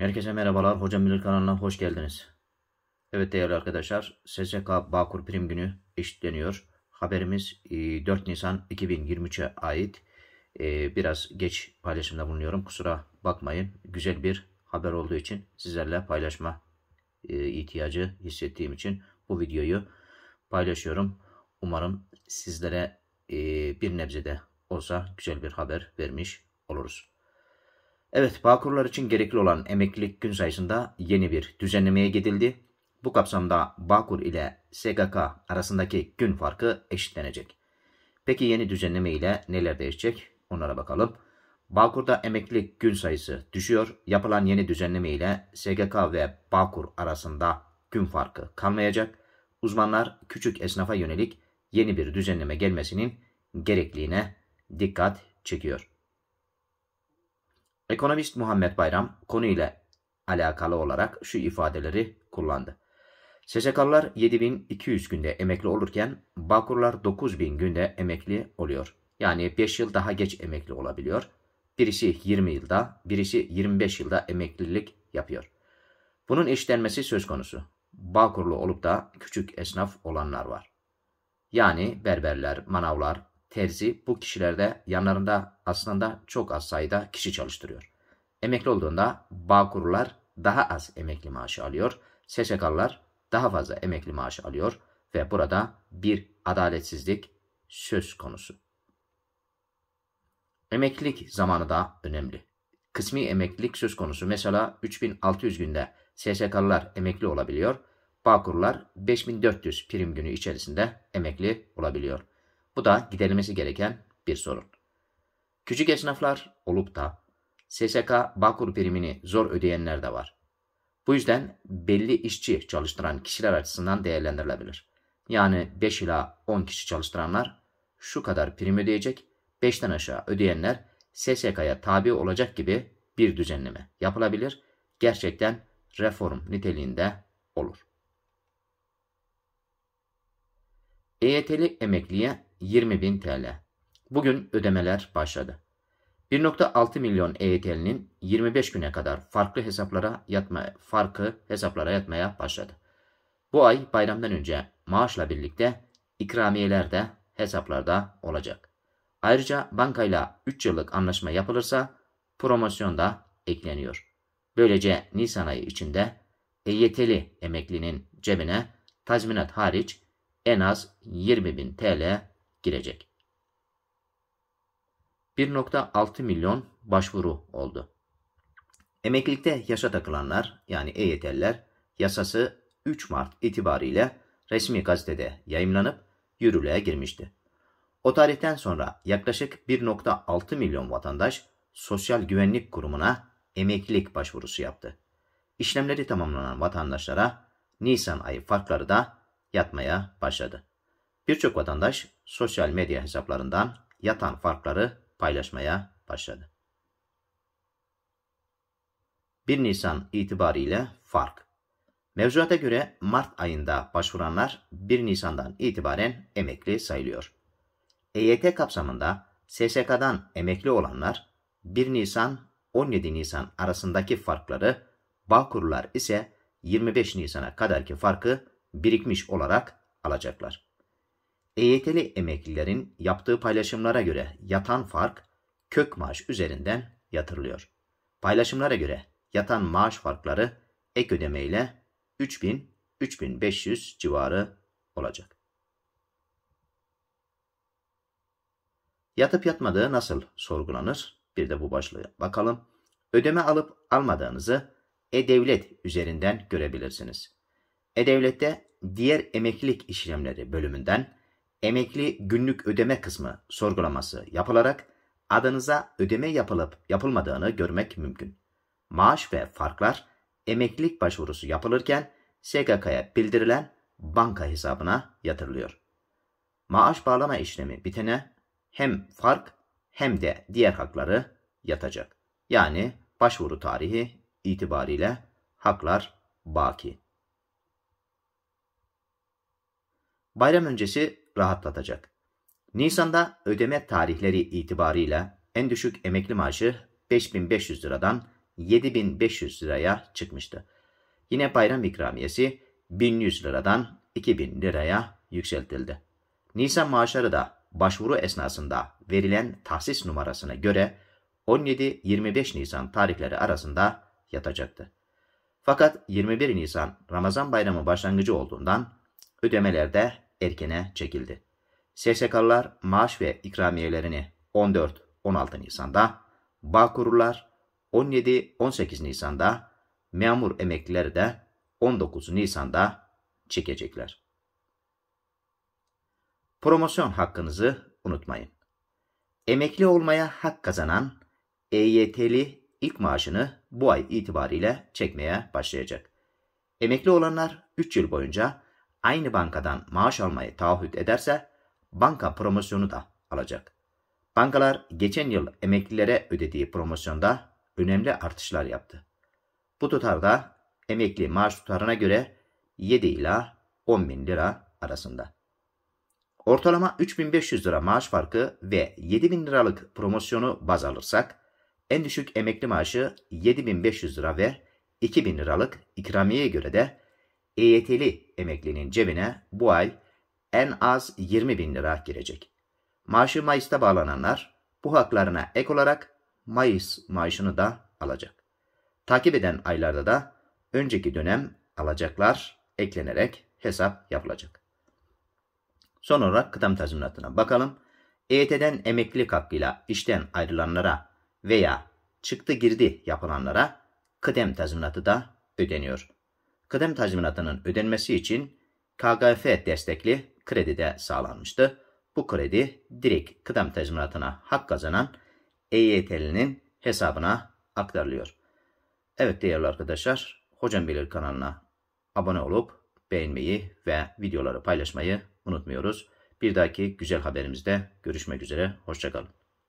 Herkese merhabalar. Hocam Bilir kanalına hoş geldiniz. Evet değerli arkadaşlar, SSK Bağkur Prim Günü eşitleniyor. Haberimiz 4 e, Nisan 2023'e ait. E, biraz geç paylaşımda bulunuyorum. Kusura bakmayın. Güzel bir haber olduğu için sizlerle paylaşma e, ihtiyacı hissettiğim için bu videoyu paylaşıyorum. Umarım sizlere bir nebzede olsa güzel bir haber vermiş oluruz. Evet, bağkurlar için gerekli olan emeklilik gün sayısında yeni bir düzenlemeye gidildi. Bu kapsamda Bağkur ile SGK arasındaki gün farkı eşitlenecek. Peki yeni düzenleme ile neler değişecek? Onlara bakalım. Bağkur'da emeklilik gün sayısı düşüyor. Yapılan yeni düzenleme ile SGK ve Bağkur arasında gün farkı kalmayacak. Uzmanlar küçük esnafa yönelik yeni bir düzenleme gelmesinin gerekliğine dikkat çekiyor. Ekonomist Muhammed Bayram konuyla alakalı olarak şu ifadeleri kullandı. SSK'lılar 7200 günde emekli olurken Bağkurlar 9000 günde emekli oluyor. Yani 5 yıl daha geç emekli olabiliyor. Birisi 20 yılda, birisi 25 yılda emeklilik yapıyor. Bunun işlenmesi söz konusu. Bağkurlu olup da küçük esnaf olanlar var. Yani berberler, manavlar, Terzi bu kişilerde yanlarında aslında çok az sayıda kişi çalıştırıyor. Emekli olduğunda bağkurlar daha az emekli maaşı alıyor, SSK'lar daha fazla emekli maaşı alıyor ve burada bir adaletsizlik söz konusu. Emeklilik zamanı da önemli. Kısmi emeklilik söz konusu mesela 3600 günde SSK'lılar emekli olabiliyor, Bağkurlar 5400 prim günü içerisinde emekli olabiliyor. Bu da giderilmesi gereken bir sorun. Küçük esnaflar olup da SSK Bağkur primini zor ödeyenler de var. Bu yüzden belli işçi çalıştıran kişiler açısından değerlendirilebilir. Yani 5 ila 10 kişi çalıştıranlar şu kadar prim ödeyecek, 5'ten aşağı ödeyenler SSK'ya tabi olacak gibi bir düzenleme yapılabilir. Gerçekten reform niteliğinde olur. EYT'li emekliye 20.000 TL. Bugün ödemeler başladı. 1.6 milyon EYT'linin 25 güne kadar farklı hesaplara yatma farkı hesaplara yatmaya başladı. Bu ay bayramdan önce maaşla birlikte ikramiyeler de hesaplarda olacak. Ayrıca bankayla 3 yıllık anlaşma yapılırsa promosyon da ekleniyor. Böylece Nisan ayı içinde EYT'li emeklinin cebine tazminat hariç en az 20 bin TL girecek. 1.6 milyon başvuru oldu. Emeklilikte yaşa takılanlar yani EYT'liler yasası 3 Mart itibariyle resmi gazetede yayımlanıp yürürlüğe girmişti. O tarihten sonra yaklaşık 1.6 milyon vatandaş Sosyal Güvenlik Kurumu'na emeklilik başvurusu yaptı. İşlemleri tamamlanan vatandaşlara Nisan ayı farkları da yatmaya başladı. Birçok vatandaş sosyal medya hesaplarından yatan farkları paylaşmaya başladı. 1 Nisan itibariyle fark. Mevzuata göre Mart ayında başvuranlar 1 Nisan'dan itibaren emekli sayılıyor. EYT kapsamında SSK'dan emekli olanlar 1 Nisan 17 Nisan arasındaki farkları, Bağkurlar ise 25 Nisan'a kadarki farkı birikmiş olarak alacaklar. EYT'li emeklilerin yaptığı paylaşımlara göre yatan fark kök maaş üzerinden yatırılıyor. Paylaşımlara göre yatan maaş farkları ek ödemeyle 3000-3500 civarı olacak. Yatıp yatmadığı nasıl sorgulanır? Bir de bu başlığa bakalım. Ödeme alıp almadığınızı e-Devlet üzerinden görebilirsiniz. E-Devlet'te diğer emeklilik işlemleri bölümünden emekli günlük ödeme kısmı sorgulaması yapılarak adınıza ödeme yapılıp yapılmadığını görmek mümkün. Maaş ve farklar emeklilik başvurusu yapılırken SGK'ya bildirilen banka hesabına yatırılıyor. Maaş bağlama işlemi bitene hem fark hem de diğer hakları yatacak. Yani başvuru tarihi itibariyle haklar baki. Bayram öncesi rahatlatacak. Nisan'da ödeme tarihleri itibarıyla en düşük emekli maaşı 5500 liradan 7500 liraya çıkmıştı. Yine bayram ikramiyesi 1100 liradan 2000 liraya yükseltildi. Nisan maaşları da başvuru esnasında verilen tahsis numarasına göre 17-25 Nisan tarihleri arasında yatacaktı. Fakat 21 Nisan Ramazan bayramı başlangıcı olduğundan ödemelerde erkene çekildi. SSK'lılar maaş ve ikramiyelerini 14-16 Nisan'da, Bağkurlar 17-18 Nisan'da, memur emeklileri de 19 Nisan'da çekecekler. Promosyon hakkınızı unutmayın. Emekli olmaya hak kazanan EYT'li ilk maaşını bu ay itibariyle çekmeye başlayacak. Emekli olanlar 3 yıl boyunca aynı bankadan maaş almayı taahhüt ederse banka promosyonu da alacak. Bankalar geçen yıl emeklilere ödediği promosyonda önemli artışlar yaptı. Bu tutarda emekli maaş tutarına göre 7 ila 10 bin lira arasında. Ortalama 3500 lira maaş farkı ve 7000 liralık promosyonu baz alırsak en düşük emekli maaşı 7500 lira ve 2000 liralık ikramiye göre de EYT'li emeklinin cebine bu ay en az 20 bin lira girecek. Maaşı Mayıs'ta bağlananlar bu haklarına ek olarak Mayıs maaşını da alacak. Takip eden aylarda da önceki dönem alacaklar eklenerek hesap yapılacak. Son olarak kıdem tazminatına bakalım. EYT'den emeklilik hakkıyla işten ayrılanlara veya çıktı girdi yapılanlara kıdem tazminatı da ödeniyor kıdem tazminatının ödenmesi için KGF destekli kredi de sağlanmıştı. Bu kredi direkt kıdem tazminatına hak kazanan EYT'linin hesabına aktarılıyor. Evet değerli arkadaşlar, Hocam Bilir kanalına abone olup beğenmeyi ve videoları paylaşmayı unutmuyoruz. Bir dahaki güzel haberimizde görüşmek üzere, hoşçakalın.